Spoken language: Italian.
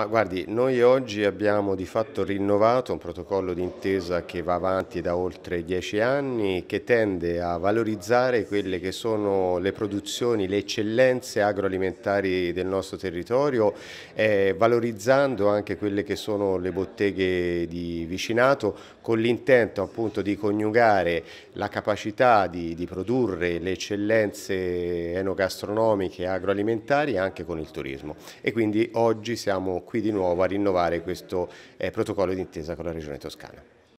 Ma guardi, noi oggi abbiamo di fatto rinnovato un protocollo d'intesa che va avanti da oltre dieci anni, che tende a valorizzare quelle che sono le produzioni, le eccellenze agroalimentari del nostro territorio, eh, valorizzando anche quelle che sono le botteghe di vicinato, con l'intento appunto di coniugare la capacità di, di produrre le eccellenze enogastronomiche e agroalimentari anche con il turismo. E quindi oggi siamo qui di nuovo a rinnovare questo eh, protocollo d'intesa con la Regione Toscana.